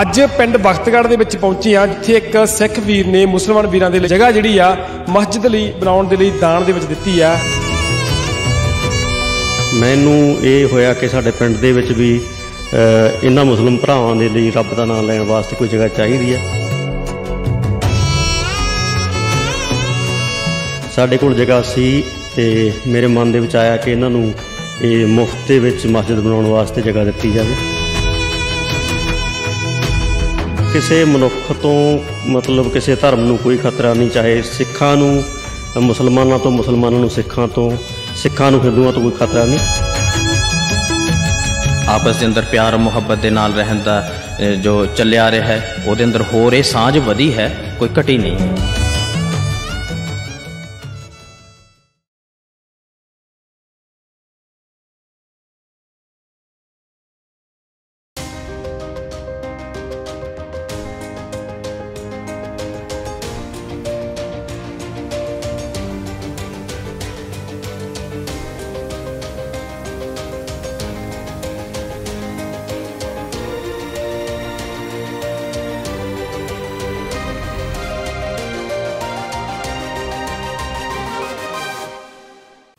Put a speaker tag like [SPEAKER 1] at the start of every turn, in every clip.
[SPEAKER 1] ਅੱਜ ਪਿੰਡ ਬਖਤਗੜ ਦੇ ਵਿੱਚ ਪਹੁੰਚੇ ਆ ਜਿੱਥੇ ਇੱਕ ਸਿੱਖ ਵੀਰ ਨੇ ਮੁਸਲਮਾਨ ਵੀਰਾਂ ਦੇ ਲਈ ਜਗ੍ਹਾ ਜਿਹੜੀ ਆ ਮਸਜਿਦ ਲਈ ਬਣਾਉਣ ਦੇ ਲਈ ਦਾਨ ਦੇ ਵਿੱਚ ਦਿੱਤੀ ਆ
[SPEAKER 2] ਮੈਨੂੰ ਇਹ ਹੋਇਆ ਕਿ ਸਾਡੇ ਪਿੰਡ ਦੇ ਵਿੱਚ ਵੀ ਇਹਨਾਂ ਮੁਸਲਮ ਭਰਾਵਾਂ ਦੇ ਲਈ ਰੱਬ ਦਾ ਨਾਮ ਲੈਣ ਵਾਸਤੇ ਕੋਈ ਜਗ੍ਹਾ ਚਾਹੀਦੀ ਆ ਸਾਡੇ ਕੋਲ ਜਗ੍ਹਾ ਸੀ ਤੇ ਮੇਰੇ ਮਨ ਦੇ ਵਿੱਚ ਆਇਆ ਕਿ ਇਹਨਾਂ ਨੂੰ ਇਹ ਮੁਫਤ ਦੇ ਵਿੱਚ ਮਸਜਿਦ ਬਣਾਉਣ ਵਾਸਤੇ ਜਗ੍ਹਾ ਦਿੱਤੀ ਜਾਵੇ ਕਿਸੇ ਮਨੁੱਖ ਤੋਂ ਮਤਲਬ ਕਿਸੇ ਧਰਮ ਨੂੰ ਕੋਈ ਖਤਰਾ ਨਹੀਂ ਚਾਹੇ ਸਿੱਖਾਂ ਨੂੰ ਮੁਸਲਮਾਨਾਂ ਤੋਂ ਮੁਸਲਮਾਨਾਂ ਨੂੰ ਸਿੱਖਾਂ ਤੋਂ ਸਿੱਖਾਂ ਨੂੰ ਹਿੰਦੂਆਂ ਤੋਂ ਕੋਈ ਖਤਰਾ ਨਹੀਂ
[SPEAKER 3] ਆਪਸ ਦੇ ਅੰਦਰ ਪਿਆਰ ਮੁਹੱਬਤ ਦੇ ਨਾਲ ਰਹਿਣ ਦਾ ਜੋ ਚੱਲਿਆ ਰਿਹਾ ਹੈ ਉਹਦੇ ਅੰਦਰ ਹੋਰ ਇਹ ਸਾਂਝ ਵਧੀ ਹੈ ਕੋਈ ਘਟੀ ਨਹੀਂ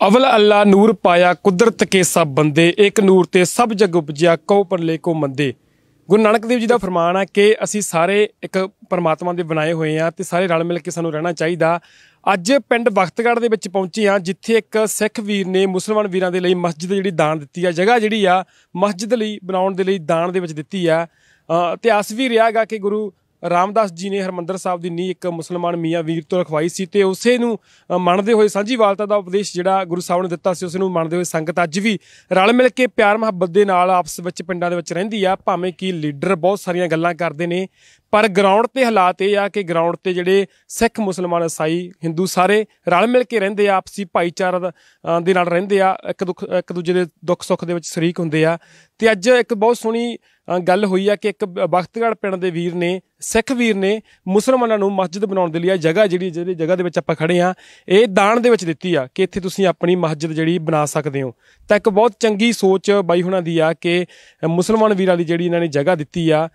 [SPEAKER 1] ਅਵਲ ਅੱਲਾ ਨੂਰ ਪਾਇਆ ਕੁਦਰਤ ਕੇ ਸਭ ਬੰਦੇ ਇੱਕ ਨੂਰ ਤੇ ਸਭ ਜਗ ਉਪਜਿਆ ਕਉ ਪਰਲੇ ਕੋ ਮੰਦੇ ਗੁਰੂ ਨਾਨਕ ਦੇਵ ਜੀ ਦਾ ਫਰਮਾਨ ਹੈ ਕਿ ਅਸੀਂ ਸਾਰੇ ਇੱਕ ਪਰਮਾਤਮਾ ਦੇ ਬਣਾਏ ਹੋਏ ਆ ਤੇ ਸਾਰੇ ਰਲ ਮਿਲ ਕੇ ਸਾਨੂੰ ਰਹਿਣਾ ਚਾਹੀਦਾ ਅੱਜ ਪਿੰਡ ਵਖਤਗੜ ਦੇ ਵਿੱਚ ਪਹੁੰਚੇ ਆ ਜਿੱਥੇ ਇੱਕ ਸਿੱਖ ਵੀਰ ਨੇ ਮੁਸਲਮਾਨ ਵੀਰਾਂ ਦੇ ਲਈ ਮਸਜਿਦ ਜਿਹੜੀ ਦਾਨ ਦਿੱਤੀ ਆ ਜਗ੍ਹਾ ਜਿਹੜੀ ਆ ਮਸਜਿਦ ਲਈ ਬਣਾਉਣ ਦੇ ਲਈ ਦਾਨ ਦੇ ਵਿੱਚ ਦਿੱਤੀ ਆ ਇਤਿਹਾਸ ਵੀ ਰਿਹਾਗਾ ਕਿ ਗੁਰੂ ਰਾਮਦਾਸ ਜੀ ਨੇ ਹਰਮੰਦਰ ਸਾਹਿਬ ਦੀ ਨੀਂਹ ਇੱਕ ਮੁਸਲਮਾਨ ਮੀਆਂ ਵੀਰ ਤੋਂ ਰਖਵਾਈ ਸੀ ਤੇ ਉਸੇ ਨੂੰ ਮੰਨਦੇ ਹੋਏ ਸਾਂਝੀ ਵਾਲਤਾ ਦਾ ਉਪਦੇਸ਼ ਜਿਹੜਾ ਗੁਰੂ ਸਾਹਿਬ ਨੇ ਦਿੱਤਾ ਸੀ ਉਸ ਨੂੰ ਮੰਨਦੇ ਹੋਏ ਸੰਗਤ ਅੱਜ ਵੀ ਰਲ ਮਿਲ ਕੇ ਪਿਆਰ ਮੁਹੱਬਤ ਦੇ ਨਾਲ ਆਪਸ ਵਿੱਚ ਪਿੰਡਾਂ ਦੇ ਵਿੱਚ ਰਹਿੰਦੀ ਆ ਭਾਵੇਂ ਕਿ ਲੀਡਰ ਬਹੁਤ ਸਾਰੀਆਂ ਗੱਲਾਂ ਕਰਦੇ ਨੇ ਪਰ ਗਰਾਊਂਡ ਤੇ ਹਾਲਾਤ ਇਹ ਆ ਕਿ ਗਰਾਊਂਡ ਤੇ ਜਿਹੜੇ ਸਿੱਖ ਮੁਸਲਮਾਨ ਈਸਾਈ ਹਿੰਦੂ ਸਾਰੇ ਰਲ ਮਿਲ ਕੇ ਰਹਿੰਦੇ ਆ ਆਪਸੀ ਭਾਈਚਾਰਾ ਦੇ ਨਾਲ ਰਹਿੰਦੇ ਆ ਇੱਕ ਦੁੱਖ ਇੱਕ ਦੂਜੇ ਦੇ ਦੁੱਖ ਸੁੱਖ ਦੇ ਵਿੱਚ ਸ਼ਰੀਕ ਹੁੰਦੇ ਆ ਤੇ ਅੱਜ ਇੱਕ ਬਹੁਤ ਸੋਹਣੀ ਗੱਲ ਹੋਈ ਆ ਕਿ ਇੱਕ ਬਖਤਗੜ ਪਿੰਡ ਦੇ ਵੀਰ ਨੇ ਸਿੱਖ ਵੀਰ ਨੇ ਮੁਸਲਮਾਨਾਂ ਨੂੰ ਮਸਜਿਦ ਬਣਾਉਣ ਦੇ ਲਈ ਆ ਜਗ੍ਹਾ ਜਿਹੜੀ ਜਿਹੜੀ ਜਗ੍ਹਾ ਦੇ ਵਿੱਚ ਆਪਾਂ ਖੜੇ ਆ ਇਹ ਦਾਨ ਦੇ ਵਿੱਚ ਦਿੱਤੀ ਆ ਕਿ ਇੱਥੇ ਤੁਸੀਂ ਆਪਣੀ ਮਸਜਿਦ ਜਿਹੜੀ ਬਣਾ ਸਕਦੇ ਹੋ ਤਾਂ ਇੱਕ ਬਹੁਤ ਚੰਗੀ ਸੋਚ ਬਾਈ ਹੁਣਾਂ ਦੀ ਆ ਕਿ ਮੁਸਲਮਾਨ ਵੀਰਾਂ ਦੀ ਜਿਹੜੀ ਇਹਨਾਂ ਨੇ ਜਗ੍ਹਾ ਦਿੱਤੀ ਆ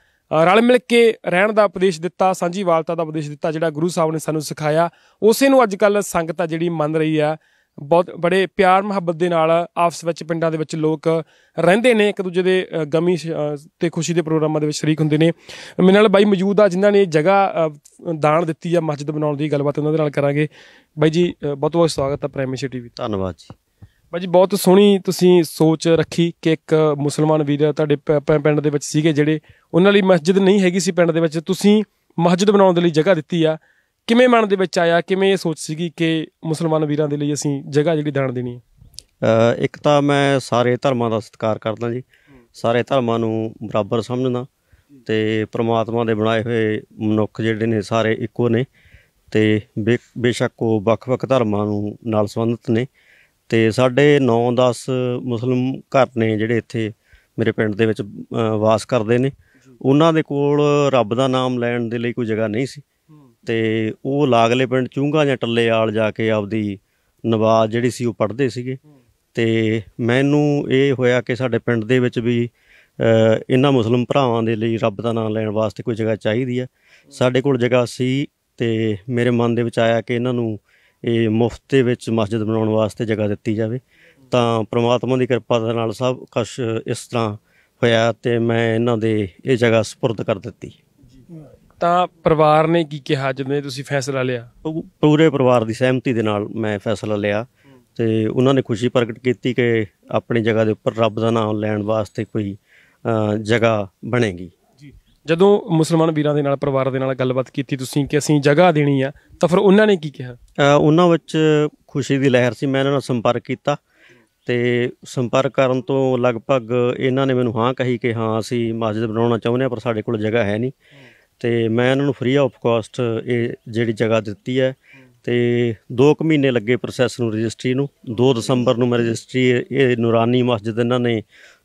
[SPEAKER 1] ਰਲ ਮਿਲ ਕੇ ਰਹਿਣ ਦਾ ਉਪਦੇਸ਼ ਦਿੱਤਾ ਸਾਂਝੀ ਵਾਲਤਾ ਦਾ ਉਪਦੇਸ਼ ਦਿੱਤਾ ਜਿਹੜਾ ਗੁਰੂ ਸਾਹਿਬ ਨੇ ਸਾਨੂੰ ਸਿਖਾਇਆ ਉਸੇ ਨੂੰ ਅੱਜ ਕੱਲ ਸੰਗਤ ਆ ਜਿਹੜੀ ਮੰਨ ਰਹੀ ਆ ਬਹੁਤ ਬੜੇ ਪਿਆਰ ਮੁਹੱਬਤ ਦੇ ਨਾਲ ਆਪਸ ਵਿੱਚ ਪਿੰਡਾਂ ਦੇ ਵਿੱਚ ਲੋਕ ਰਹਿੰਦੇ ਨੇ ਇੱਕ ਦੂਜੇ ਦੇ ਗਮੀ ਤੇ ਖੁਸ਼ੀ ਦੇ ਪ੍ਰੋਗਰਾਮਾਂ ਦੇ ਵਿੱਚ ਸ਼ਰੀਕ ਹੁੰਦੇ ਨੇ ਮੇਰੇ ਨਾਲ ਬਾਈ ਮੌਜੂਦ ਆ ਜਿਨ੍ਹਾਂ ਨੇ ਜਗ੍ਹਾ ਦਾਨ ਦਿੱਤੀ ਆ ਮਸਜਿਦ ਬਣਾਉਣ ਦੀ ਗੱਲਬਾਤ ਉਹਨਾਂ ਦੇ ਨਾਲ ਕਰਾਂਗੇ ਬਾਈ ਜੀ ਬਹੁਤ ਬਹੁਤ ਸਵਾਗਤ ਆ ਪ੍ਰਾਈਮੇਸ਼ੀ ਟੀਵੀ ਧੰਨਵਾਦ ਜੀ ਜੀ ਬਹੁਤ ਸੋਹਣੀ ਤੁਸੀਂ ਸੋਚ ਰੱਖੀ ਕਿ ਇੱਕ ਮੁਸਲਮਾਨ ਵੀਰ ਤੁਹਾਡੇ ਪਿੰਡ ਦੇ ਵਿੱਚ ਸੀਗੇ ਜਿਹੜੇ ਉਹਨਾਂ ਲਈ ਮਸਜਿਦ ਨਹੀਂ ਹੈਗੀ ਸੀ ਪਿੰਡ ਦੇ ਵਿੱਚ ਤੁਸੀਂ ਮਸਜਿਦ ਬਣਾਉਣ ਦੇ ਲਈ ਜਗ੍ਹਾ ਦਿੱਤੀ ਆ ਕਿਵੇਂ ਮਨ ਦੇ ਵਿੱਚ ਆਇਆ ਕਿਵੇਂ ਇਹ ਸੋਚ ਸੀਗੀ ਕਿ ਮੁਸਲਮਾਨ ਵੀਰਾਂ ਦੇ ਲਈ ਅਸੀਂ ਜਗ੍ਹਾ ਜਿਹੜੀ ਦਾਨ ਦੇਣੀ
[SPEAKER 2] ਹੈ ਇੱਕ ਤਾਂ ਮੈਂ ਸਾਰੇ ਧਰਮਾਂ ਦਾ ਸਤਿਕਾਰ ਕਰਦਾ ਜੀ ਸਾਰੇ ਧਰਮਾਂ ਨੂੰ ਬਰਾਬਰ ਸਮਝਦਾ ਤੇ ਪ੍ਰਮਾਤਮਾ ਦੇ ਬਣਾਏ ਹੋਏ ਮਨੁੱਖ ਜਿਹੜੇ ਨੇ ਸਾਰੇ ਇੱਕੋ ਨੇ ਤੇ ਬੇਸ਼ੱਕ ਉਹ ਵੱਖ-ਵੱਖ ਧਰਮਾਂ ਨੂੰ ਨਾਲ ਸੰਬੰਧਿਤ ਨੇ ਤੇ ਸਾਡੇ 9-10 ਮੁਸਲਮ ਘਰ ਨੇ ਜਿਹੜੇ ਇੱਥੇ ਮੇਰੇ ਪਿੰਡ ਦੇ ਵਿੱਚ ਵਾਸ ਕਰਦੇ ਨੇ ਉਹਨਾਂ ਦੇ ਕੋਲ ਰੱਬ ਦਾ ਨਾਮ ਲੈਣ ਦੇ ਲਈ ਕੋਈ ਜਗ੍ਹਾ ਨਹੀਂ ਸੀ ਤੇ ਉਹ ਲਾਗਲੇ ਪਿੰਡ ਚੁੰਗਾ ਜਾਂ ਆਲ ਜਾ ਕੇ ਆਪਦੀ ਨਵਾਜ਼ ਜਿਹੜੀ ਸੀ ਉਹ ਪੜਦੇ ਸੀਗੇ ਤੇ ਮੈਨੂੰ ਇਹ ਹੋਇਆ ਕਿ ਸਾਡੇ ਪਿੰਡ ਦੇ ਵਿੱਚ ਵੀ ਇਹਨਾਂ ਮੁਸਲਮ ਭਰਾਵਾਂ ਦੇ ਲਈ ਰੱਬ ਦਾ ਨਾਮ ਲੈਣ ਵਾਸਤੇ ਕੋਈ ਜਗ੍ਹਾ ਚਾਹੀਦੀ ਹੈ ਸਾਡੇ ਕੋਲ ਜਗ੍ਹਾ ਸੀ ਤੇ ਮੇਰੇ ਮਨ ਦੇ ਵਿੱਚ ਆਇਆ ਕਿ ਇਹਨਾਂ ਨੂੰ ਇਹ ਮੁਫਤ ਦੇ ਵਿੱਚ ਮਸਜਿਦ ਬਣਾਉਣ ਵਾਸਤੇ ਜਗ੍ਹਾ ਦਿੱਤੀ ਜਾਵੇ ਤਾਂ ਪ੍ਰਮਾਤਮਾ ਦੀ ਕਿਰਪਾ ਦੇ ਨਾਲ ਸਭ ਕੁਝ ਇਸ ਤਰ੍ਹਾਂ ਹੋਇਆ ਤੇ ਮੈਂ ਇਹਨਾਂ ਦੇ ਇਹ ਜਗ੍ਹਾ ਸਪੁਰਦ ਕਰ ਦਿੱਤੀ
[SPEAKER 1] ਤਾਂ ਪਰਿਵਾਰ ਨੇ ਕੀ ਕਿਹਾ ਜਦੋਂ ਤੁਸੀਂ ਫੈਸਲਾ ਲਿਆ
[SPEAKER 2] ਪੂਰੇ ਪਰਿਵਾਰ ਦੀ ਸਹਿਮਤੀ ਦੇ ਨਾਲ ਮੈਂ ਫੈਸਲਾ ਲਿਆ ਤੇ ਉਹਨਾਂ ਨੇ ਖੁਸ਼ੀ ਪ੍ਰਗਟ ਕੀਤੀ ਕਿ ਆਪਣੀ
[SPEAKER 1] ਜਗ੍ਹਾ ਦੇ ਉੱਪਰ ਰੱਬ ਦਾ ਨਾਮ ਲੈਣ ਵਾਸਤੇ ਕੋਈ ਜਗ੍ਹਾ ਬਣੇਗੀ ਜਦੋਂ ਮੁਸਲਮਾਨ ਵੀਰਾਂ ਦੇ ਨਾਲ ਪਰਿਵਾਰ ਦੇ ਨਾਲ ਗੱਲਬਾਤ ਕੀਤੀ ਤੁਸੀਂ ਕਿ ਅਸੀਂ ਜਗ੍ਹਾ ਦੇਣੀ ਆ ਤਾਂ ਫਿਰ ਉਹਨਾਂ ਨੇ ਕੀ ਕਿਹਾ
[SPEAKER 2] ਉਹਨਾਂ ਵਿੱਚ ਖੁਸ਼ੀ ਦੀ ਲਹਿਰ ਸੀ ਮੈਂ ਇਹਨਾਂ ਨਾਲ ਸੰਪਰਕ ਕੀਤਾ ਤੇ ਸੰਪਰਕ ਕਰਨ ਤੋਂ ਲਗਭਗ ਇਹਨਾਂ ਨੇ ਮੈਨੂੰ ਹਾਂ ਕਹੀ ਕਿ ਹਾਂ ਅਸੀਂ ਮਸਜਿਦ ਬਣਾਉਣਾ ਚਾਹੁੰਦੇ ਆ ਪਰ ਸਾਡੇ ਕੋਲ ਜਗ੍ਹਾ ਹੈ ਨਹੀਂ ਤੇ ਮੈਂ ਇਹਨਾਂ ਨੂੰ ਫ੍ਰੀ ਆਫ ਕਾਸਟ ਇਹ ਜਿਹੜੀ ਜਗ੍ਹਾ ਦਿੱਤੀ ਹੈ ਤੇ 2 ਮਹੀਨੇ ਲੱਗੇ ਪ੍ਰੋਸੈਸ ਨੂੰ ਰਜਿਸਟਰੀ ਨੂੰ 2 ਦਸੰਬਰ ਨੂੰ ਮੈਂ ਰਜਿਸਟਰੀ ਇਹ ਨੂਰਾਨੀ ਮਸਜਿਦ ਇਹਨਾਂ ਨੇ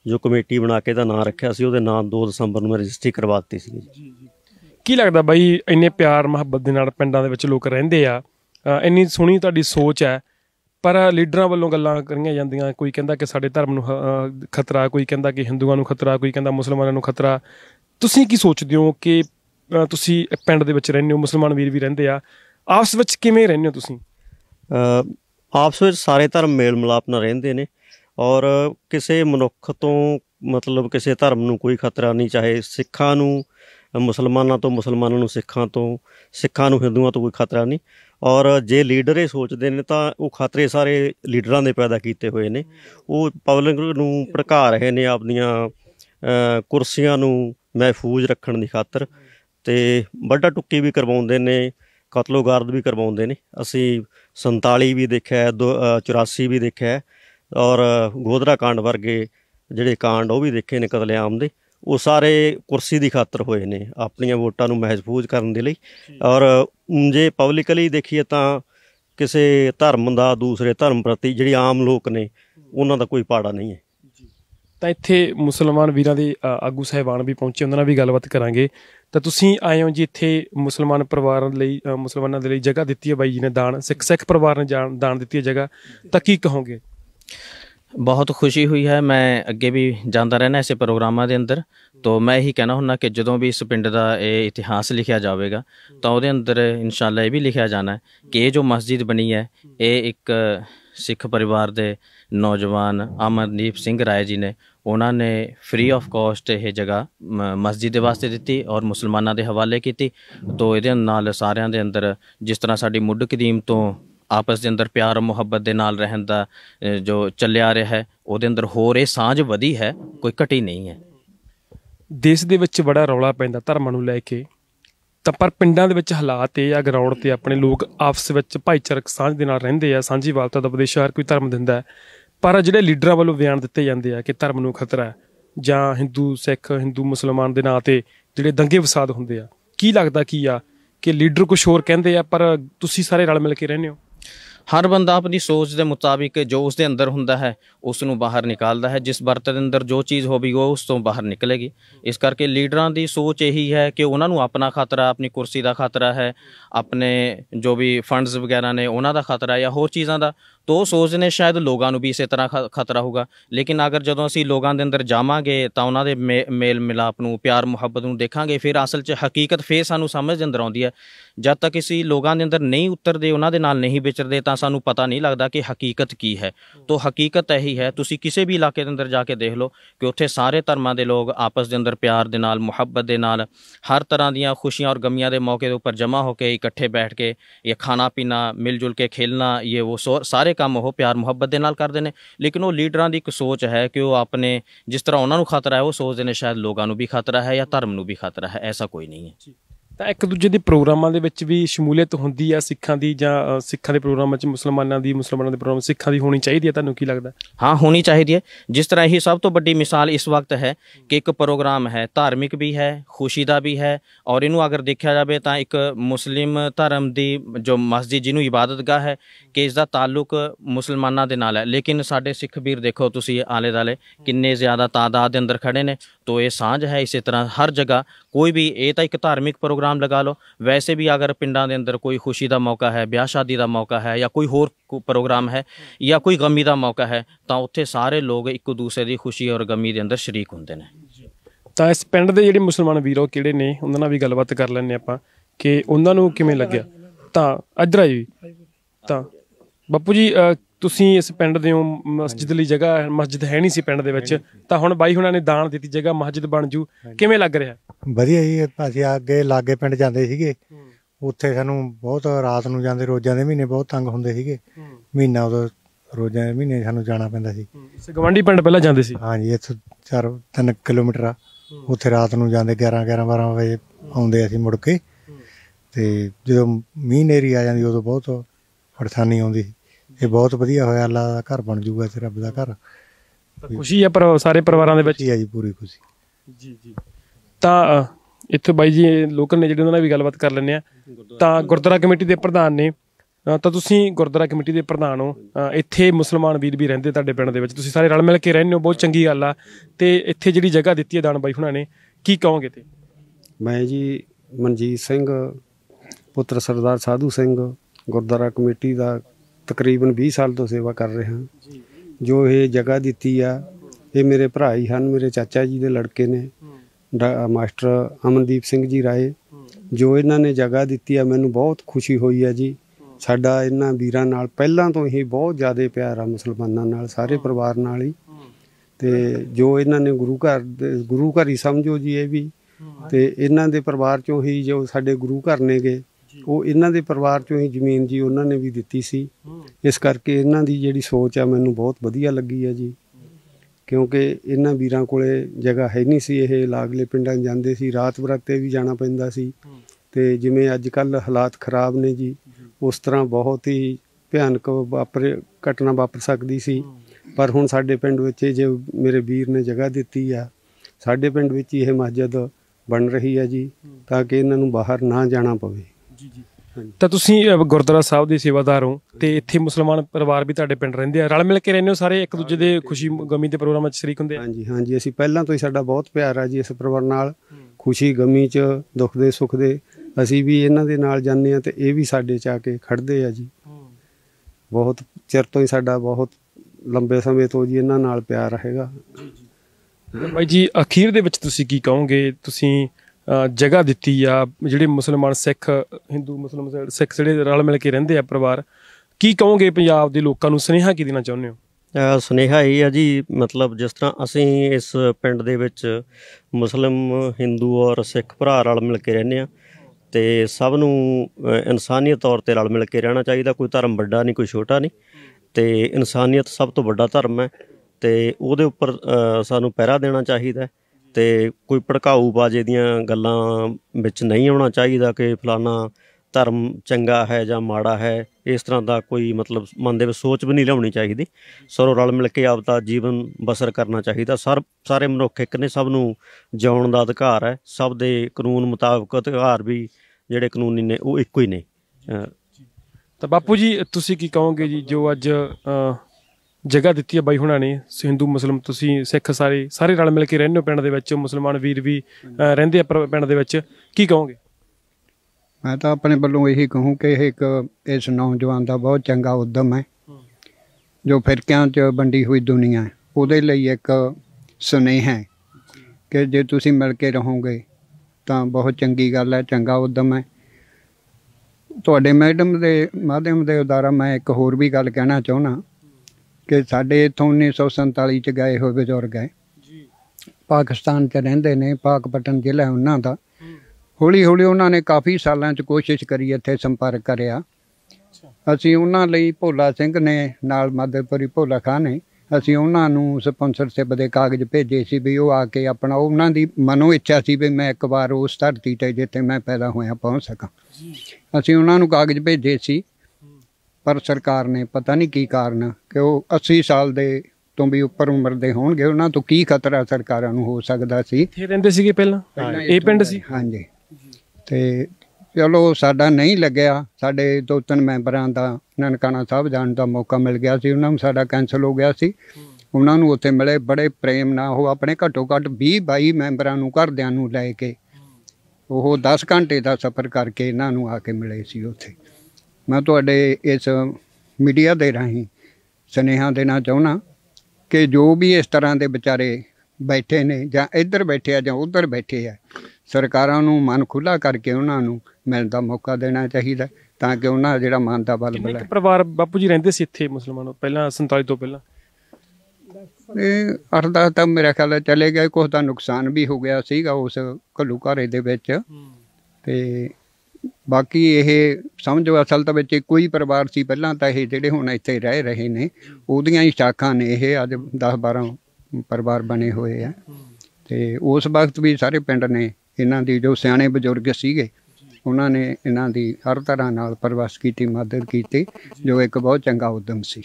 [SPEAKER 2] ਜੋ ਕਮੇਟੀ ਬਣਾ ਕੇ ਦਾ ਨਾਮ ਰੱਖਿਆ ਸੀ ਉਹਦੇ ਨਾਮ 2 ਦਸੰਬਰ ਨੂੰ ਮੈਂ ਰਜਿਸਟਰੀ ਕਰਵਾ ਦਿੱਤੀ ਸੀ
[SPEAKER 1] ਜੀ ਕੀ ਲੱਗਦਾ ਬਾਈ ਇੰਨੇ ਪਿਆਰ ਮੁਹੱਬਤ ਦੇ ਨਾਲ ਪਿੰਡਾਂ ਦੇ ਵਿੱਚ ਲੋਕ ਰਹਿੰਦੇ ਆ ਇੰਨੀ ਸੋਹਣੀ ਤੁਹਾਡੀ ਸੋਚ ਹੈ ਪਰ ਲੀਡਰਾਂ ਵੱਲੋਂ ਗੱਲਾਂ ਕਰੀਆਂ ਜਾਂਦੀਆਂ ਕੋਈ ਕਹਿੰਦਾ ਕਿ ਸਾਡੇ ਧਰਮ ਨੂੰ ਖਤਰਾ ਕੋਈ ਕਹਿੰਦਾ ਕਿ ਹਿੰਦੂਆਂ ਨੂੰ ਖਤਰਾ ਕੋਈ ਕਹਿੰਦਾ ਮੁਸਲਮਾਨਾਂ ਨੂੰ ਖਤਰਾ ਤੁਸੀਂ ਕੀ ਸੋਚਦੇ ਹੋ ਕਿ ਤੁਸੀਂ ਪਿੰਡ ਦੇ ਵਿੱਚ ਰਹਿੰਦੇ ਹੋ ਮੁਸਲਮਾਨ ਵੀਰ ਵੀ ਰਹਿੰਦੇ ਆ ਆਪਸ ਵਿੱਚ ਕਿਵੇਂ ਰਹਿੰਦੇ
[SPEAKER 2] ਹੋ ਤੁਸੀਂ ਆਪਸ ਵਿੱਚ ਸਾਰੇ ਧਰਮ ਮੇਲ ਮਲਾਪ ਨਾਲ ਰਹਿੰਦੇ ਨੇ ਔਰ ਕਿਸੇ ਮਨੁੱਖ ਤੋਂ ਮਤਲਬ ਕਿਸੇ ਧਰਮ ਨੂੰ ਕੋਈ ਖਤਰਾ ਨਹੀਂ ਚਾਹੇ ਸਿੱਖਾਂ ਨੂੰ ਮੁਸਲਮਾਨਾਂ ਤੋਂ ਮੁਸਲਮਾਨਾਂ ਨੂੰ ਸਿੱਖਾਂ ਤੋਂ ਸਿੱਖਾਂ ਨੂੰ ਹਿੰਦੂਆਂ ਤੋਂ ਕੋਈ ਖਤਰਾ ਨਹੀਂ ਔਰ ਜੇ ਲੀਡਰ ਇਹ ਸੋਚਦੇ ਨੇ ਤਾਂ ਉਹ ਖਤਰੇ ਸਾਰੇ ਲੀਡਰਾਂ ਦੇ ਪੈਦਾ ਕੀਤੇ ਹੋਏ ਨੇ ਉਹ ਪਬਲਿਕ ਨੂੰ ਭੜਕਾ ਰਹੇ ਨੇ ਆਪਣੀਆਂ ਕੁਰਸੀਆਂ ਨੂੰ ਮਹਿਫੂਜ਼ ਰੱਖਣ ਦੀ ਖਾਤਰ ਤੇ ਵੱਡਾ ਟੁੱਕੀ ਵੀ ਕਰਵਾਉਂਦੇ ਨੇ ਕਤਲੋਗਾਰਦ ਵੀ ਕਰਵਾਉਂਦੇ ਨੇ ਅਸੀਂ 47 ਵੀ ਦੇਖਿਆ 84 ਵੀ ਦੇਖਿਆ ਔਰ ਗੋਦਰਾ ਕਾਂਡ ਵਰਗੇ ਜਿਹੜੇ ਕਾਂਡ ਉਹ ਵੀ ਦੇਖੇ ਨੇ ਕਤਲੇਆਮ ਦੇ ਉਹ ਸਾਰੇ ਕੁਰਸੀ ਦੀ ਖਾਤਰ ਹੋਏ ਨੇ ਆਪਣੀਆਂ ਵੋਟਾਂ ਨੂੰ ਮਹਿਫੂਜ਼ ਕਰਨ ਦੇ ਲਈ ਔਰ ਜੇ ਪਬਲਿਕਲੀ ਦੇਖੀਏ ਤਾਂ ਕਿਸੇ ਧਰਮ ਦਾ ਦੂਸਰੇ ਧਰਮ ਪ੍ਰਤੀ ਜਿਹੜੀ ਆਮ ਲੋਕ ਨੇ ਉਹਨਾਂ ਦਾ ਕੋਈ ਪਾੜਾ ਨਹੀਂ ਹੈ
[SPEAKER 1] ਤਾਂ ਇੱਥੇ ਮੁਸਲਮਾਨ ਵੀਰਾਂ ਦੇ ਆਗੂ ਸਹਿਬਾਨ ਵੀ ਪਹੁੰਚੇ ਉਹਨਾਂ ਨਾਲ ਵੀ ਗੱਲਬਾਤ ਕਰਾਂਗੇ ਤਾਂ ਤੁਸੀਂ ਆਏ ਹੋ ਜੀ ਇੱਥੇ ਮੁਸਲਮਾਨ ਪਰਿਵਾਰਾਂ ਲਈ ਮੁਸਲਮਾਨਾਂ ਦੇ ਲਈ ਜਗ੍ਹਾ ਦਿੱਤੀ ਹੈ ਬਾਈ ਜੀ ਨੇ ਦਾਨ ਸਿੱਖ ਸਿੱਖ ਪਰਿਵਾਰ ਨੇ ਦਾਨ ਦਿੱਤੀ ਹੈ ਜਗ੍ਹਾ ਤਾਂ ਕੀ ਕਹੋਗੇ ਬਹੁਤ ਖੁਸ਼ੀ
[SPEAKER 3] ਹੋਈ ਹੈ ਮੈਂ ਅੱਗੇ ਵੀ ਜਾਂਦਾ ਰਹਿਣਾ ਐਸੇ ਪ੍ਰੋਗਰਾਮਾਂ ਦੇ ਅੰਦਰ ਤੋਂ ਮੈਂ ਇਹੀ ਕਹਿਣਾ ਹੁੰਨਾ ਕਿ ਜਦੋਂ ਵੀ ਇਸ ਪਿੰਡ ਦਾ ਇਹ ਇਤਿਹਾਸ ਲਿਖਿਆ ਜਾਵੇਗਾ ਤਾਂ ਉਹਦੇ ਅੰਦਰ ਇਨਸ਼ਾਅੱਲਾ ਇਹ ਵੀ ਲਿਖਿਆ ਜਾਣਾ ਹੈ ਕਿ ਇਹ ਜੋ ਮਸਜਿਦ ਬਣੀ ਹੈ ਇਹ ਇੱਕ ਸਿੱਖ ਪਰਿਵਾਰ ਦੇ ਨੌਜਵਾਨ ਅਮਰਦੀਪ ਸਿੰਘ ਰਾਏ ਜੀ ਨੇ ਉਹਨਾਂ ਨੇ ਫ੍ਰੀ ਆਫ ਕਾਸਟ ਇਹ ਜਗ੍ਹਾ ਮਸਜਿਦ ਦੇ ਵਾਸਤੇ ਦਿੱਤੀ ਔਰ ਮੁਸਲਮਾਨਾਂ ਦੇ ਹਵਾਲੇ ਕੀਤੀ ਤੋਂ ਇਹਦੇ ਨਾਲ ਸਾਰਿਆਂ ਦੇ ਅੰਦਰ ਜਿਸ ਤਰ੍ਹਾਂ ਸਾਡੀ ਮੁੱਢ ਕਦੀਮ ਤੋਂ ਆਪਸ ਦੇ ਅੰਦਰ ਪਿਆਰ ਮੁਹੱਬਤ ਦੇ ਨਾਲ ਰਹਿਣ ਦਾ ਜੋ ਚੱਲਿਆ ਰਿਹਾ ਹੈ ਉਹਦੇ ਅੰਦਰ
[SPEAKER 1] ਹੋਰ ਇਹ ਸਾਂਝ ਵਧੀ ਹੈ ਕੋਈ ਘਟੀ ਨਹੀਂ ਹੈ ਦੇਸ਼ ਦੇ ਵਿੱਚ ਬੜਾ ਰੌਲਾ ਪੈਂਦਾ ਧਰਮਾਂ ਨੂੰ ਲੈ ਕੇ ਤਾਂ ਪਰ ਪਿੰਡਾਂ ਦੇ ਵਿੱਚ ਹਾਲਾਤ ਇਹ ਆ ਗਰਾਊਂਡ ਤੇ ਆਪਣੇ ਲੋਕ ਆਪਸ ਵਿੱਚ ਭਾਈਚਾਰਕ ਸਾਂਝ ਦੇ ਨਾਲ ਰਹਿੰਦੇ ਆ ਸਾਂਝੀ ਵਾਲਤਾ ਦਾ ਉਪਦੇਸ਼ ਹਰ ਕੋਈ ਧਰਮ ਦਿੰਦਾ ਹੈ ਪਰ ਜਿਹੜੇ ਲੀਡਰਾਂ ਵੱਲੋਂ ਬਿਆਨ ਦਿੱਤੇ ਜਾਂਦੇ ਆ ਕਿ ਧਰਮ ਨੂੰ ਖਤਰਾ ਹੈ ਜਾਂ ਹਿੰਦੂ ਸਿੱਖ ਹਿੰਦੂ ਮੁਸਲਮਾਨ ਦੇ ਨਾਂ ਤੇ ਜਿਹੜੇ ਦੰਗੇ ਫਸਾਦ ਹੁੰਦੇ ਆ ਕੀ ਲੱਗਦਾ ਕੀ ਆ ਕਿ ਲੀਡਰ ਕੁਝ ਹੋਰ ਕਹਿੰਦੇ ਆ ਪਰ ਤੁਸੀਂ ਸਾਰੇ ਰਲ ਮਿਲ ਕੇ
[SPEAKER 3] ਰਹਿੰਦੇ ਹੋ ਹਰ ਬੰਦਾ ਆਪਣੀ ਸੋਚ ਦੇ ਮੁਤਾਬਿਕ ਜੋ ਉਸ ਦੇ ਅੰਦਰ ਹੁੰਦਾ ਹੈ ਉਸ ਨੂੰ ਬਾਹਰ ਨਿਕਾਲਦਾ ਹੈ ਜਿਸ ਵਰਤ ਦੇ ਅੰਦਰ ਜੋ ਚੀਜ਼ ਹੋਵੇ ਉਹ ਉਸ ਤੋਂ ਬਾਹਰ ਨਿਕਲੇਗੀ ਇਸ ਕਰਕੇ ਲੀਡਰਾਂ ਦੀ ਸੋਚ ਇਹੀ ਹੈ ਕਿ ਉਹਨਾਂ ਨੂੰ ਆਪਣਾ ਖਤਰਾ ਆਪਣੀ ਕੁਰਸੀ ਦਾ ਖਤਰਾ ਹੈ ਆਪਣੇ ਜੋ ਵੀ ਫੰਡਸ ਵਗੈਰਾ ਨੇ ਉਹਨਾਂ ਦਾ ਖਤਰਾ ਹੈ ਜਾਂ ਹੋਰ ਚੀਜ਼ਾਂ ਦਾ ਤੋ ਸੋਚਨੇ ਸੋਚਦੇ ਨੇ ਸ਼ਾਇਦ ਲੋਕਾਂ ਨੂੰ ਵੀ ਇਸੇ ਤਰ੍ਹਾਂ ਖਤਰਾ ਹੋਊਗਾ ਲੇਕਿਨ ਅਗਰ ਜਦੋਂ ਅਸੀਂ ਲੋਕਾਂ ਦੇ ਅੰਦਰ ਜਾਵਾਂਗੇ ਤਾਂ ਉਹਨਾਂ ਦੇ ਮੇਲ ਮਿਲਾਪ ਨੂੰ ਪਿਆਰ ਮੁਹੱਬਤ ਨੂੰ ਦੇਖਾਂਗੇ ਫਿਰ ਅਸਲ 'ਚ ਹਕੀਕਤ ਫੇਰ ਸਾਨੂੰ ਸਮਝ ਅੰਦਰ ਆਉਂਦੀ ਹੈ ਜਦ ਤੱਕ ਅਸੀਂ ਲੋਕਾਂ ਦੇ ਅੰਦਰ ਨਹੀਂ ਉਤਰਦੇ ਉਹਨਾਂ ਦੇ ਨਾਲ ਨਹੀਂ ਵਿਚਰਦੇ ਤਾਂ ਸਾਨੂੰ ਪਤਾ ਨਹੀਂ ਲੱਗਦਾ ਕਿ ਹਕੀਕਤ ਕੀ ਹੈ ਤੋ ਹਕੀਕਤ ਇਹੀ ਹੈ ਤੁਸੀਂ ਕਿਸੇ ਵੀ ਇਲਾਕੇ ਦੇ ਅੰਦਰ ਜਾ ਕੇ ਦੇਖ ਲਓ ਕਿ ਉੱਥੇ ਸਾਰੇ ਧਰਮਾਂ ਦੇ ਲੋਕ ਆਪਸ ਦੇ ਅੰਦਰ ਪਿਆਰ ਦੇ ਨਾਲ ਮੁਹੱਬਤ ਦੇ ਨਾਲ ਹਰ ਤਰ੍ਹਾਂ ਦੀਆਂ ਖੁਸ਼ੀਆਂ ਔਰ ਗਮੀਆਂ ਦੇ ਮੌਕੇ ਦੇ ਉੱਪਰ ਜਮ੍ਹਾਂ ਹੋ ਕੇ ਇਕੱਠੇ ਬੈਠ ਕੇ ਇਹ ਖਾਣਾ ਪੀਣਾ ਮਿਲ ਜੁਲ ਕੇ ਖੇਲਣਾ ਇਹ ਉਹ ਸਾਰੇ ਸਾਰੇ ਕੰਮ ਉਹ ਪਿਆਰ ਮੁਹੱਬਤ ਦੇ ਨਾਲ ਕਰਦੇ ਨੇ ਲੇਕਿਨ ਉਹ ਲੀਡਰਾਂ ਦੀ ਇੱਕ ਸੋਚ ਹੈ ਕਿ ਉਹ ਆਪਣੇ ਜਿਸ ਤਰ੍ਹਾਂ ਉਹਨਾਂ ਨੂੰ ਖਤਰਾ ਹੈ ਉਹ ਸੋਚਦੇ ਨੇ ਸ਼ਾਇਦ ਲੋਕਾਂ ਨੂੰ ਵੀ ਖਤਰਾ ਹੈ ਜਾਂ ਧਰਮ ਨੂੰ ਵੀ ਖਤਰਾ ਹੈ ਐਸਾ ਕੋਈ ਨਹੀਂ ਹੈ
[SPEAKER 1] ਤਾਂ ਇੱਕ ਦੂਜੇ ਦੇ ਪ੍ਰੋਗਰਾਮਾਂ ਦੇ ਵਿੱਚ ਵੀ ਸ਼ਮੂਲੀਅਤ ਹੁੰਦੀ ਆ ਸਿੱਖਾਂ ਦੀ ਜਾਂ ਸਿੱਖਾਂ ਦੇ ਪ੍ਰੋਗਰਾਮਾਂ 'ਚ ਮੁਸਲਮਾਨਾਂ ਦੀ ਮੁਸਲਮਾਨਾਂ ਦੇ ਪ੍ਰੋਗਰਾਮ ਸਿੱਖਾਂ ਦੀ ਹੋਣੀ ਚਾਹੀਦੀ ਹੈ ਤੁਹਾਨੂੰ ਕੀ ਲੱਗਦਾ ਹਾਂ ਹੋਣੀ ਚਾਹੀਦੀ ਹੈ
[SPEAKER 3] ਜਿਸ ਤਰ੍ਹਾਂ ਇਹ ਸਭ ਤੋਂ ਵੱਡੀ ਮਿਸਾਲ ਇਸ ਵਕਤ ਹੈ ਕਿ ਇੱਕ ਪ੍ਰੋਗਰਾਮ ਹੈ ਧਾਰਮਿਕ ਵੀ ਹੈ ਖੁਸ਼ੀ ਦਾ ਵੀ ਹੈ ਔਰ ਇਹਨੂੰ ਅਗਰ ਦੇਖਿਆ ਜਾਵੇ ਤਾਂ ਇੱਕ ਮੁਸਲਿਮ ਧਰਮ ਦੀ ਜੋ ਮਸਜਿਦ ਜਿਹਨੂੰ ਇਬਾਦਤਗਾਹ ਹੈ ਕਿ ਇਸ ਦਾ ਤਾਲੁਕ ਮੁਸਲਮਾਨਾਂ ਦੇ ਨਾਲ ਹੈ ਲੇਕਿਨ ਸਾਡੇ ਸਿੱਖ ਵੀਰ ਦੇਖੋ ਤੁਸੀਂ ਆਲੇ ਦਾਲੇ ਕਿੰਨੇ ਜ਼ਿਆਦਾ ਤਾਦਾਦ ਦੇ ਅੰਦਰ ਖੜੇ ਨੇ ਤੋ ਇਹ ਸਾਂਝ ਹੈ ਇਸੇ ਤਰ੍ਹਾਂ ਹਰ ਜਗ੍ਹਾ ਕੋਈ ਵੀ ਇਹ ਤਾਂ ਇੱਕ ਧਾਰਮਿਕ ਪ੍ਰੋਗਰਾਮ ਲਗਾ ਲਓ ਵੈਸੇ ਵੀ ਅਗਰ ਪਿੰਡਾਂ ਦੇ ਅੰਦਰ ਕੋਈ ਖੁਸ਼ੀ ਦਾ ਮੌਕਾ ਹੈ ਵਿਆਹ ਸ਼ਾਦੀ ਦਾ ਮੌਕਾ ਹੈ ਜਾਂ ਕੋਈ ਹੋਰ ਪ੍ਰੋਗਰਾਮ ਹੈ ਜਾਂ ਕੋਈ ਗਮੀ ਦਾ ਮੌਕਾ ਹੈ ਤਾਂ ਉੱਥੇ ਸਾਰੇ ਲੋਕ ਇੱਕ ਦੂਸਰੇ ਦੀ ਖੁਸ਼ੀ ਔਰ ਗਮੀ ਦੇ ਅੰਦਰ ਸ਼ਰੀਕ ਹੁੰਦੇ ਨੇ
[SPEAKER 1] ਤਾਂ ਇਸ ਪਿੰਡ ਦੇ ਜਿਹੜੇ ਮੁਸਲਮਾਨ ਵੀਰੋ ਕਿਹੜੇ ਨੇ ਉਹਨਾਂ ਨਾਲ ਵੀ ਗੱਲਬਾਤ ਕਰ ਲੈਣੇ ਆਪਾਂ ਕਿ ਉਹਨਾਂ ਨੂੰ ਕਿਵੇਂ ਲੱਗਿਆ ਤਾਂ ਅਜਰਾ ਜੀ ਤਾਂ ਬੱਪੂ ਜੀ ਤੁਸੀਂ ਇਸ ਪਿੰਡ ਦੇ ਹੋ ਮਸਜਿਦ ਲਈ ਜਗ੍ਹਾ ਮਸਜਿਦ ਹੈ ਨਹੀਂ ਸੀ ਪਿੰਡ ਦੇ ਵਿੱਚ ਤਾਂ ਹੁਣ ਬਾਈ ਹੁਣਾਂ ਨੇ ਦਾਨ ਦਿੱਤੀ ਜਗ੍ਹਾ ਮਸਜਿਦ ਬਣ ਜੂ ਕਿਵੇਂ ਲੱਗ ਰਿਹਾ
[SPEAKER 4] ਵਧੀਆ ਜੀ ਅਸੀਂ ਅੱਗੇ ਲਾਗੇ ਪਿੰਡ ਜਾਂਦੇ ਸੀਗੇ ਉੱਥੇ ਸਾਨੂੰ ਬਹੁਤ ਰਾਤ ਨੂੰ ਜਾਂਦੇ ਰੋਜ਼ਾਂ ਦੇ ਮਹੀਨੇ ਬਹੁਤ ਤੰਗ ਹੁੰਦੇ ਸੀਗੇ ਮਹੀਨਾ ਉਦੋਂ ਰੋਜ਼ਾਂ ਦੇ ਮਹੀਨੇ ਸਾਨੂੰ ਜਾਣਾ ਪੈਂਦਾ ਸੀ
[SPEAKER 1] ਇਸ ਗਵੰਡੀ ਪਿੰਡ
[SPEAKER 4] ਪਹਿਲਾਂ ਜਾਂਦੇ ਸੀ ਹਾਂਜੀ ਇੱਥੋਂ 4 3 ਕਿਲੋਮੀਟਰ ਆ ਉੱਥੇ ਰਾਤ ਨੂੰ ਜਾਂਦੇ 11 11 12 ਵਜੇ ਆਉਂਦੇ ਅਸੀਂ ਮੁੜ ਕੇ ਤੇ ਜਦੋਂ ਮੀਂਹ ਨੇਰੀ ਆ ਜਾਂਦੀ ਉਦੋਂ ਬਹੁਤ ਪਰੇਸ਼ਾਨੀ ਆਉਂਦੀ ਸੀ ਇਹ ਬਹੁਤ ਵਧੀਆ ਹੋਇਆ ਅੱਲਾ ਦਾ ਘਰ ਬਣ ਜੂਗਾ ਇੱਥੇ ਰੱਬ ਦਾ ਘਰ ਖੁਸ਼ੀ ਹੈ
[SPEAKER 1] ਪਰ ਸਾਰੇ ਪਰਿਵਾਰਾਂ ਦੇ ਵਿੱਚ ਹੀ ਹੈ ਜੀ ਪੂਰੀ ਖੁਸ਼ੀ ਜੀ ਜੀ ਤਾਂ ਇੱਥੇ ਬਾਈ ਜੀ ਲੋਕਲ ਨੇ ਜਿਹੜੇ ਉਹਨਾਂ ਨਾਲ ਵੀ ਗੱਲਬਾਤ ਕਰ ਲੈਂਦੇ ਆ ਤਾਂ ਗੁਰਦੁਆਰਾ ਕਮੇਟੀ ਦੇ ਪ੍ਰਧਾਨ ਨੇ ਤਾਂ ਤੁਸੀਂ ਗੁਰਦੁਆਰਾ ਕਮੇਟੀ ਦੇ ਪ੍ਰਧਾਨ ਹੋ ਇੱਥੇ ਮੁਸਲਮਾਨ ਵੀਰ ਵੀ ਰਹਿੰਦੇ ਤੁਹਾਡੇ ਪਿੰਡ ਦੇ ਵਿੱਚ ਤੁਸੀਂ ਸਾਰੇ ਰਲ ਮਿਲ ਕੇ ਰਹਿੰਦੇ ਹੋ ਬਹੁਤ ਚੰਗੀ ਗੱਲ ਆ ਤੇ ਇੱਥੇ ਜਿਹੜੀ ਜਗ੍ਹਾ ਦਿੱਤੀ ਹੈ ਦਾਨ ਬਾਈ ਹੁਣਾਂ ਨੇ ਕੀ ਕਹੋਗੇ ਤੇ
[SPEAKER 4] ਮੈਂ ਜੀ ਮਨਜੀਤ ਸਿੰਘ ਪੁੱਤਰ ਸਰਦਾਰ ਸਾਧੂ ਸਿੰਘ ਗੁਰਦੁਆਰਾ ਕਮੇਟੀ ਦਾ ਤਕਰੀਬਨ 20 ਸਾਲ ਤੋਂ ਸੇਵਾ ਕਰ ਰਿਹਾ ਜੋ ਇਹ ਜਗ੍ਹਾ ਦਿੱਤੀ ਆ ਇਹ ਮੇਰੇ ਭਰਾ ਹੀ ਹਨ ਮੇਰੇ ਚਾਚਾ ਜੀ ਦੇ ਲੜਕੇ ਨੇ ਮਾਸਟਰ ਅਮਨਦੀਪ ਸਿੰਘ ਜੀ ਰਾਏ ਜੋ ਇਹਨਾਂ ਨੇ ਜਗ੍ਹਾ ਦਿੱਤੀ ਆ ਮੈਨੂੰ ਬਹੁਤ ਖੁਸ਼ੀ ਹੋਈ ਆ ਜੀ ਸਾਡਾ ਇਹਨਾਂ ਵੀਰਾਂ ਨਾਲ ਪਹਿਲਾਂ ਤੋਂ ਹੀ ਬਹੁਤ ਜ਼ਿਆਦਾ ਪਿਆਰ ਆ ਮੁਸਲਮਾਨਾਂ ਨਾਲ ਸਾਰੇ ਪਰਿਵਾਰ ਨਾਲ ਹੀ ਤੇ ਜੋ ਇਹਨਾਂ ਨੇ ਗੁਰੂ ਘਰ ਗੁਰੂ ਘਰ ਹੀ ਸਮਝੋ ਜੀ ਇਹ ਵੀ ਤੇ ਇਹਨਾਂ ਦੇ ਪਰਿਵਾਰ ਚੋਂ ਹੀ ਜੋ ਸਾਡੇ ਗੁਰੂ ਘਰ ਨੇਗੇ ਉਹ ਇਹਨਾਂ ਦੇ ਪਰਿਵਾਰ ਚੋਂ ਹੀ ਜ਼ਮੀਨ ਜੀ ਉਹਨਾਂ ਨੇ ਵੀ ਦਿੱਤੀ ਸੀ ਇਸ ਕਰਕੇ ਇਹਨਾਂ ਦੀ ਜਿਹੜੀ ਸੋਚ ਆ ਮੈਨੂੰ ਬਹੁਤ ਵਧੀਆ ਲੱਗੀ ਆ ਜੀ ਕਿਉਂਕਿ ਇਹਨਾਂ ਵੀਰਾਂ ਕੋਲੇ ਜਗ੍ਹਾ ਹੈ ਨਹੀਂ ਸੀ ਇਹ ਲਾਗਲੇ ਪਿੰਡਾਂ ਜਾਂਦੇ ਸੀ ਰਾਤ ਬਰਾਤੇ ਵੀ ਜਾਣਾ ਪੈਂਦਾ ਸੀ ਤੇ ਜਿਵੇਂ ਅੱਜ ਕੱਲ ਹਾਲਾਤ ਖਰਾਬ ਨੇ ਜੀ ਉਸ ਤਰ੍ਹਾਂ ਬਹੁਤ ਹੀ ਭਿਆਨਕ ਵਾਪਰ ਘਟਨਾ ਵਾਪਰ ਸਕਦੀ ਸੀ ਪਰ ਹੁਣ ਸਾਡੇ ਪਿੰਡ ਵਿੱਚ ਜੇ ਮੇਰੇ ਵੀਰ ਨੇ ਜਗ੍ਹਾ ਦਿੱਤੀ ਆ ਸਾਡੇ ਪਿੰਡ ਵਿੱਚ ਇਹ ਮਸਜਿਦ ਬਣ ਰਹੀ ਆ ਜੀ ਤਾਂ ਕਿ ਇਹਨਾਂ ਨੂੰ ਬਾਹਰ ਨਾ ਜਾਣਾ ਪਵੇ ਜੀ
[SPEAKER 1] ਜੀ ਤਾਂ ਤੁਸੀਂ ਗੁਰਦੁਆਰਾ ਸਾਹਿਬ ਦੇ ਸੇਵਾਦਾਰ ਹੋ ਤੇ ਇੱਥੇ ਮੁਸਲਮਾਨ ਪਰਿਵਾਰ ਵੀ ਤੁਹਾਡੇ ਪਿੰਡ ਰਹਿੰਦੇ ਆ ਰਲ ਮਿਲ ਕੇ ਰਹਿੰਦੇ ਹੋ ਸਾਰੇ ਇੱਕ ਦੂਜੇ ਦੇ ਖੁਸ਼ੀ ਗਮੀ ਦੇ ਪ੍ਰੋਗਰਾਮਾਂ 'ਚ ਸ਼ਰੀਕ ਹੁੰਦੇ ਆ ਹਾਂਜੀ
[SPEAKER 4] ਹਾਂਜੀ ਅਸੀਂ ਪਹਿਲਾਂ ਤੋਂ ਹੀ ਸਾਡਾ ਬਹੁਤ ਪਿਆਰ ਆ ਜੀ ਇਸ ਪਰਿਵਾਰ ਨਾਲ ਖੁਸ਼ੀ ਗਮੀ 'ਚ ਦੁੱਖ ਦੇ ਸੁੱਖ ਦੇ ਅਸੀਂ ਵੀ ਇਹਨਾਂ ਦੇ ਨਾਲ ਜਾਂਦੇ ਆ ਤੇ ਇਹ ਵੀ ਸਾਡੇ 'ਚ ਆ ਕੇ ਖੜਦੇ ਆ ਜੀ ਬਹੁਤ ਚਿਰ ਤੋਂ ਹੀ ਸਾਡਾ ਬਹੁਤ ਲੰਬੇ ਸਮੇਂ ਤੋਂ ਜੀ ਇਹਨਾਂ ਨਾਲ ਪਿਆਰ
[SPEAKER 1] ਹੈਗਾ ਜੀ ਜੀ ਬਾਈ ਜੀ ਅਖੀਰ ਦੇ ਵਿੱਚ ਤੁਸੀਂ ਕੀ ਕਹੋਗੇ ਤੁਸੀਂ ਜਗ੍ਹਾ ਦਿੱਤੀ ਆ ਜਿਹੜੇ ਮੁਸਲਮਾਨ ਸਿੱਖ ਹਿੰਦੂ ਮੁਸਲਮ ਸਿੱਖ ਜਿਹੜੇ ਰਲ ਮਿਲ ਕੇ ਰਹਿੰਦੇ ਆ ਪਰਿਵਾਰ ਕੀ ਕਹੋਗੇ ਪੰਜਾਬ ਦੇ ਲੋਕਾਂ ਨੂੰ ਸੁਨੇਹਾ ਕੀ ਦੇਣਾ ਚਾਹੁੰਦੇ
[SPEAKER 2] ਹੋ ਸੁਨੇਹਾ ਇਹ ਆ ਜੀ ਮਤਲਬ ਜਿਸ ਤਰ੍ਹਾਂ ਅਸੀਂ ਇਸ ਪਿੰਡ ਦੇ ਵਿੱਚ ਮੁਸਲਮ ਹਿੰਦੂ ਔਰ ਸਿੱਖ ਭਰਾ ਰਲ ਮਿਲ ਕੇ ਰਹਿੰਦੇ ਆ ਤੇ ਸਭ ਨੂੰ ਇਨਸਾਨੀਅਤ ਤੌਰ ਤੇ ਰਲ ਮਿਲ ਕੇ ਰਹਿਣਾ ਚਾਹੀਦਾ ਕੋਈ ਧਰਮ ਵੱਡਾ ਨਹੀਂ ਕੋਈ ਛੋਟਾ ਨਹੀਂ ਤੇ ਇਨਸਾਨੀਅਤ ਸਭ ਤੋਂ ਵੱਡਾ ਧਰਮ ਹੈ ਤੇ ਉਹਦੇ ਉੱਪਰ ਸਾਨੂੰ ਪਹਿਰਾ ਦੇਣਾ ਚਾਹੀਦਾ ਤੇ ਕੋਈ ਭੜਕਾਊ ਬਾਜੇ ਦੀਆਂ ਗੱਲਾਂ ਵਿੱਚ ਨਹੀਂ ਆਉਣਾ ਚਾਹੀਦਾ ਕਿ ਫਲਾਣਾ ਧਰਮ ਚੰਗਾ ਹੈ ਜਾਂ ਮਾੜਾ ਹੈ ਇਸ ਤਰ੍ਹਾਂ ਦਾ ਕੋਈ ਮਤਲਬ ਮਨ ਦੇ ਵਿੱਚ ਸੋਚ ਵੀ ਨਹੀਂ ਲਿਆਉਣੀ ਚਾਹੀਦੀ ਸਰੋ ਰਲ ਮਿਲ ਕੇ ਆਪਦਾ ਜੀਵਨ ਬਸਰ ਕਰਨਾ ਚਾਹੀਦਾ ਸਰ ਸਾਰੇ ਮਨੁੱਖ ਇੱਕ ਨੇ ਸਭ ਨੂੰ ਜਿਉਣ ਦਾ ਅਧਿਕਾਰ ਹੈ ਸਭ ਦੇ ਕਾਨੂੰਨ ਮੁਤਾਬਕ ਅਧਿਕਾਰ ਵੀ ਜਿਹੜੇ ਕਾਨੂੰਨੀ ਨੇ ਉਹ ਇੱਕੋ ਹੀ ਨੇ ਤਾਂ ਬਾਪੂ ਜੀ
[SPEAKER 1] ਤੁਸੀਂ ਕੀ ਕਹੋਗੇ ਜੀ ਜੋ ਅੱਜ ਜਗ੍ਹਾ ਦਿੱਤੀ ਹੈ ਬਾਈ ਹੁਣਾਂ ਨੇ ਸਿੰਧੂ ਮੁਸਲਮ ਤੁਸੀਂ ਸਿੱਖ ਸਾਰੇ ਸਾਰੇ ਰਲ ਮਿਲ ਕੇ ਰਹਿੰਦੇ ਹੋ ਪਿੰਡ ਦੇ ਵਿੱਚ ਮੁਸਲਮਾਨ ਵੀਰ ਵੀ ਰਹਿੰਦੇ ਆ ਪਿੰਡ ਦੇ ਵਿੱਚ ਕੀ ਕਹੋਗੇ
[SPEAKER 5] ਮੈਂ ਤਾਂ ਆਪਣੇ ਵੱਲੋਂ ਇਹੀ ਕਹੂੰ ਕਿ ਇਹ ਇੱਕ ਇਸ ਨੌਜਵਾਨ ਦਾ ਬਹੁਤ ਚੰਗਾ ਉਦਮ ਹੈ ਜੋ ਫਿਰਕਿਆਂ 'ਚ ਵੰਡੀ ਹੋਈ ਦੁਨੀਆ ਹੈ ਉਹਦੇ ਲਈ ਇੱਕ ਸੁਨੇਹਾ ਹੈ ਕਿ ਜੇ ਤੁਸੀਂ ਮਿਲ ਕੇ ਰਹੋਗੇ ਤਾਂ ਬਹੁਤ ਚੰਗੀ ਗੱਲ ਹੈ ਚੰਗਾ ਉਦਮ ਹੈ ਤੁਹਾਡੇ ਮੈਡਮ ਦੇ ਮਾਧਿਅਮ ਦੇ ਉਦਾਰਾ ਮੈਂ ਇੱਕ ਹੋਰ ਵੀ ਗੱਲ ਕਹਿਣਾ ਚਾਹੁੰਦਾ ਕਿ ਸਾਡੇ ਇਥੋਂ 1947 ਚ ਗਏ ਹੋਏ ਬਜ਼ੁਰਗ ਹੈ ਜੀ ਪਾਕਿਸਤਾਨ ਚ ਰਹਿੰਦੇ ਨੇ ਪਾਕਪਟਨ ਜ਼ਿਲ੍ਹਾ ਉਹਨਾਂ ਦਾ ਹੌਲੀ ਹੌਲੀ ਉਹਨਾਂ ਨੇ ਕਾਫੀ ਸਾਲਾਂ ਚ ਕੋਸ਼ਿਸ਼ ਕਰੀ ਇੱਥੇ ਸੰਪਰਕ ਕਰਿਆ ਅਸੀਂ ਉਹਨਾਂ ਲਈ ਭੋਲਾ ਸਿੰਘ ਨੇ ਨਾਲ ਮਦਦਪੁਰੀ ਭੋਲਾ ਖਾਨ ਨੇ ਅਸੀਂ ਉਹਨਾਂ ਨੂੰ ਸਪਾਂਸਰਸ਼ਿਪ ਦੇ ਕਾਗਜ਼ ਭੇਜੇ ਸੀ ਵੀ ਉਹ ਆ ਕੇ ਆਪਣਾ ਉਹਨਾਂ ਦੀ ਮਨੋ ਇੱਛਾ ਸੀ ਵੀ ਮੈਂ ਇੱਕ ਵਾਰ ਉਸ ਧਰਤੀ ਤੇ ਜਿੱਥੇ ਮੈਂ ਪੈਦਾ ਹੋਇਆ ਪਹੁੰਚ ਸਕਾਂ ਅਸੀਂ ਉਹਨਾਂ ਨੂੰ ਕਾਗਜ਼ ਭੇਜੇ ਸੀ ਪਰ ਸਰਕਾਰ ਨੇ ਪਤਾ ਨਹੀਂ ਕੀ ਕਾਰਨ ਕਿ ਉਹ 80 ਸਾਲ ਦੇ ਤੋਂ ਵੀ ਉੱਪਰ ਉਮਰ ਦੇ ਹੋਣਗੇ ਉਹਨਾਂ ਤੋਂ ਕੀ ਖਤਰਾ ਸਰਕਾਰਾਂ ਨੂੰ ਹੋ ਸਕਦਾ ਸੀ ਇੱਥੇ ਰਹਿੰਦੇ ਸੀਗੇ ਪਹਿਲਾਂ ਇਹ ਪਿੰਡ ਸੀ ਹਾਂਜੀ ਤੇ ਚਲੋ ਸਾਡਾ ਨਹੀਂ ਲੱਗਿਆ ਸਾਡੇ ਦੋ ਤਿੰਨ ਮੈਂਬਰਾਂ ਦਾ ਨਨਕਾਣਾ ਸਾਹਿਬ ਜਾਣ ਦਾ ਮੌਕਾ ਮਿਲ ਗਿਆ ਸੀ ਉਹਨਾਂ ਨੂੰ ਸਾਡਾ ਕੈਨਸਲ ਹੋ ਗਿਆ ਸੀ ਉਹਨਾਂ ਨੂੰ ਉੱਥੇ ਮਿਲੇ ਬੜੇ ਪ੍ਰੇਮ ਨਾਲ ਉਹ ਆਪਣੇ ਘੱਟੋ ਘੱਟ 20 22 ਮੈਂਬਰਾਂ ਨੂੰ ਘਰਦਿਆਂ ਨੂੰ ਲੈ ਕੇ ਉਹ 10 ਘੰਟੇ ਦਾ ਸਫ਼ਰ ਕਰਕੇ ਇਹਨਾਂ ਨੂੰ ਆ ਕੇ ਮਿਲੇ ਸੀ ਉੱਥੇ ਮੈਂ ਤੁਹਾਡੇ ਇਸ ਮੀਡੀਆ ਦੇ ਰਾਹੀਂ ਸਨੇਹਾ ਦੇਣਾ ਚਾਹੁੰਦਾ ਕਿ ਜੋ ਵੀ ਇਸ ਤਰ੍ਹਾਂ ਦੇ ਵਿਚਾਰੇ ਬੈਠੇ ਨੇ ਜਾਂ ਇੱਧਰ ਬੈਠੇ ਆ ਜਾਂ ਉੱਧਰ ਬੈਠੇ ਆ ਸਰਕਾਰਾਂ ਨੂੰ ਮਨ ਖੁੱਲਾ ਕਰਕੇ ਉਹਨਾਂ ਨੂੰ ਮਿਲਣ ਦਾ ਮੌਕਾ ਦੇਣਾ ਚਾਹੀਦਾ ਤਾਂ ਕਿ ਉਹਨਾਂ ਜਿਹੜਾ ਮਨ ਦਾ ਬਲ ਬਲ
[SPEAKER 1] ਪਰਿਵਾਰ ਬਾਪੂ ਜੀ ਰਹਿੰਦੇ ਸੀ ਇੱਥੇ ਮੁਸਲਮਾਨ ਪਹਿਲਾਂ 47 ਤੋਂ ਪਹਿਲਾਂ
[SPEAKER 5] ਇਹ 8 ਤਾਂ ਮੇਰੇ ਖਿਆਲ ਚਲੇ ਗਏ ਕੁਝ ਦਾ ਨੁਕਸਾਨ ਵੀ ਹੋ ਗਿਆ ਸੀਗਾ ਉਸ ਘੱਲੂ ਘਾਰੇ ਦੇ ਵਿੱਚ ਤੇ ਬਾਕੀ ਇਹ ਸਮਝੋ ਅਸਲ ਤਾਂ ਵਿੱਚ ਇੱਕੋ ਹੀ ਪਰਿਵਾਰ ਸੀ ਪਹਿਲਾਂ ਤਾਂ ਇਹ ਜਿਹੜੇ ਹੁਣ ਇੱਥੇ ਰਹਿ ਰਹੇ ਨੇ ਉਹਦੀਆਂ ਹੀ ਸ਼ਾਖਾਂ ਨੇ ਇਹ ਅੱਜ 10 12 ਪਰਿਵਾਰ ਬਣੇ ਹੋਏ ਆ ਤੇ ਉਸ ਵਕਤ ਵੀ ਸਾਰੇ ਪਿੰਡ ਨੇ ਇਹਨਾਂ ਦੀ ਜੋ ਸਿਆਣੇ ਬਜ਼ੁਰਗ ਸੀਗੇ ਉਹਨਾਂ ਨੇ ਇਹਨਾਂ ਦੀ ਹਰ ਤਰ੍ਹਾਂ ਨਾਲ ਪਰਵਾਸ ਕੀਤੀ ਮਦਦ ਕੀਤੀ ਜੋ ਇੱਕ ਬਹੁਤ ਚੰਗਾ ਉਦਮ ਸੀ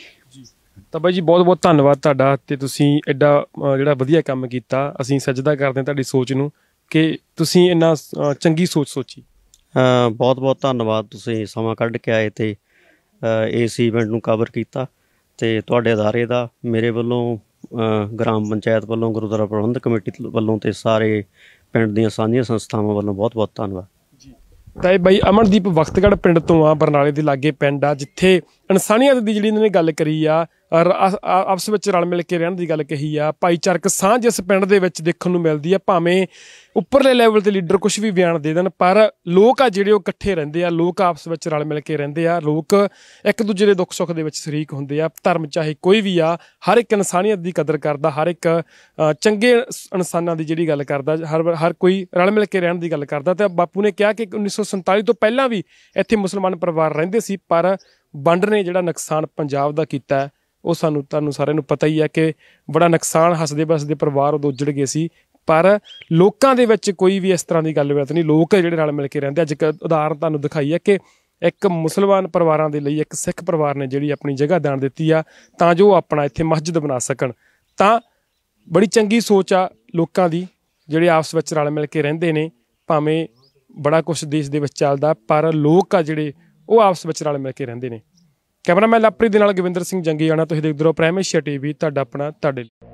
[SPEAKER 1] ਤਾਂ ਬਾਈ ਜੀ ਬਹੁਤ ਬਹੁਤ ਧੰਨਵਾਦ ਤੁਹਾਡਾ ਤੇ ਤੁਸੀਂ ਐਡਾ ਜਿਹੜਾ ਵਧੀਆ ਕੰਮ ਕੀਤਾ ਅਸੀਂ ਸਜਦਾ ਕਰਦੇ ਹਾਂ ਤੁਹਾਡੀ ਸੋਚ ਨੂੰ ਕਿ ਤੁਸੀਂ ਇੰਨਾ ਚੰਗੀ ਸੋਚ ਸੋਚੀ
[SPEAKER 2] ਬਹੁਤ ਬਹੁਤ ਧੰਨਵਾਦ ਤੁਸੀਂ ਸਮਾਂ ਕੱਢ ਕੇ ਆਏ ਤੇ ਇਸ ਇਵੈਂਟ ਨੂੰ ਕਵਰ ਕੀਤਾ ਤੇ ਤੁਹਾਡੇ ਅਦਾਰੇ ਦਾ ਮੇਰੇ ਵੱਲੋਂ ਗ੍ਰਾਮ ਪੰਚਾਇਤ ਵੱਲੋਂ ਗੁਰਦੁਆਰਾ ਪ੍ਰਬੰਧਕ ਕਮੇਟੀ ਵੱਲੋਂ ਤੇ ਸਾਰੇ ਪਿੰਡ ਦੀਆਂ ਸਾਂਝੀਆਂ ਸੰਸਥਾਵਾਂ ਵੱਲੋਂ ਬਹੁਤ ਬਹੁਤ ਧੰਨਵਾਦ
[SPEAKER 1] ਤਾਂ ਇਹ ਬਾਈ ਅਮਨਦੀਪ ਵਕਤਗੜ ਪਿੰਡ ਤੋਂ ਆ ਬਰਨਾਲੇ ਦੇ ਲਾਗੇ ਪਿੰਡ ਆ ਜਿੱਥੇ ਇਨਸਾਨੀਅਤ ਦੀ ਜਿਹੜੀ ਇਹਨਾਂ ਨੇ ਗੱਲ ਕਰੀ ਆ ਆਪਸ ਵਿੱਚ ਰਲ ਮਿਲ ਕੇ ਰਹਿਣ ਦੀ ਗੱਲ ਕਹੀ ਆ ਭਾਈਚਾਰਕ ਸਾਂਝ ਇਸ ਪਿੰਡ ਦੇ ਵਿੱਚ ਦੇਖਣ ਨੂੰ ਮਿਲਦੀ ਆ ਭਾਵੇਂ ਉੱਪਰਲੇ ਲੈਵਲ ਤੇ ਲੀਡਰ ਕੁਝ ਵੀ ਬਿਆਨ ਦੇ ਦੇਣ ਪਰ ਲੋਕ ਆ ਜਿਹੜੇ ਉਹ ਇਕੱਠੇ ਰਹਿੰਦੇ ਆ ਲੋਕ ਆਪਸ ਵਿੱਚ ਰਲ ਮਿਲ ਕੇ ਰਹਿੰਦੇ ਆ ਲੋਕ ਇੱਕ ਦੂਜੇ ਦੇ ਦੁੱਖ ਸੁੱਖ ਦੇ ਵਿੱਚ ਸ਼ਰੀਕ ਹੁੰਦੇ ਆ ਧਰਮ ਚਾਹੇ ਕੋਈ ਵੀ ਆ ਹਰ ਇੱਕ ਇਨਸਾਨੀਅਤ ਦੀ ਕਦਰ ਕਰਦਾ ਹਰ ਇੱਕ ਚੰਗੇ ਇਨਸਾਨਾਂ ਦੀ ਜਿਹੜੀ ਗੱਲ ਕਰਦਾ ਹਰ ਹਰ ਕੋਈ ਰਲ ਮਿਲ ਕੇ ਰਹਿਣ ਦੀ ਗੱਲ ਕਰਦਾ ਤੇ ਬਾਪੂ ਨੇ ਕਿਹਾ ਕਿ 1947 ਤੋਂ ਪਹਿਲਾਂ ਵੀ ਇੱਥੇ ਮੁਸਲਮਾਨ ਪਰਿਵਾਰ ਰਹਿੰਦੇ ਸੀ ਪਰ ਵੰਡ ਨੇ ਜਿਹੜਾ ਨੁਕਸਾਨ ਪੰਜਾਬ ਦਾ ਕੀਤਾ ਉਹ ਸਾਨੂੰ ਤੁਹਾਨੂੰ ਸਾਰਿਆਂ ਨੂੰ ਪਤਾ ਹੀ ਹੈ ਕਿ ਬੜਾ ਨੁਕਸਾਨ ਹੱਸਦੇ ਬਸਦੇ ਪਰਿਵਾਰ ਉਹ ਦੋਜੜ ਗਏ ਸੀ ਪਰ ਲੋਕਾਂ ਦੇ ਵਿੱਚ ਕੋਈ ਵੀ ਇਸ ਤਰ੍ਹਾਂ ਦੀ ਗੱਲਬਾਤ ਨਹੀਂ ਲੋਕ ਜਿਹੜੇ ਨਾਲ ਮਿਲ ਕੇ ਰਹਿੰਦੇ ਅੱਜ ਉਦਾਹਰਨ ਤੁਹਾਨੂੰ ਦਿਖਾਈ ਹੈ ਕਿ ਇੱਕ ਮੁਸਲਮਾਨ ਪਰਿਵਾਰਾਂ ਦੇ ਲਈ ਇੱਕ ਸਿੱਖ ਪਰਿਵਾਰ ਨੇ ਜਿਹੜੀ ਆਪਣੀ ਜਗ੍ਹਾ ਦਾਨ ਦਿੱਤੀ ਆ ਤਾਂ ਜੋ ਆਪਣਾ ਇੱਥੇ ਮਸਜਿਦ ਬਣਾ ਸਕਣ ਤਾਂ ਬੜੀ ਚੰਗੀ ਸੋਚ ਆ ਲੋਕਾਂ ਦੀ ਜਿਹੜੇ ਆਪਸ ਵਿੱਚ ਰਲ ਮਿਲ ਕੇ ਰਹਿੰਦੇ ਨੇ ਭਾਵੇਂ ਬੜਾ ਕੁਝ ਦੇਸ਼ ਦੇ ਵਿੱਚ ਚੱਲਦਾ ਪਰ ਲੋਕ ਆ ਜਿਹੜੇ ਉਹ ਆਪਸ ਵਿੱਚ ਰਲ ਮਿਲ ਕੇ ਰਹਿੰਦੇ ਨੇ ਕੈਮਰਾਮੈਨ ਲਾਪਰੀ ਦੇ ਨਾਲ ਗਵਿੰਦਰ ਸਿੰਘ ਜੰਗੀਆਣਾ ਤੁਸੀਂ ਦੇਖਦੇ ਰਹੋ ਪ੍ਰਾਈਮ ਟੀਵੀ ਤੁਹਾਡਾ ਆਪਣਾ ਤੁਹਾਡੇ ਲਈ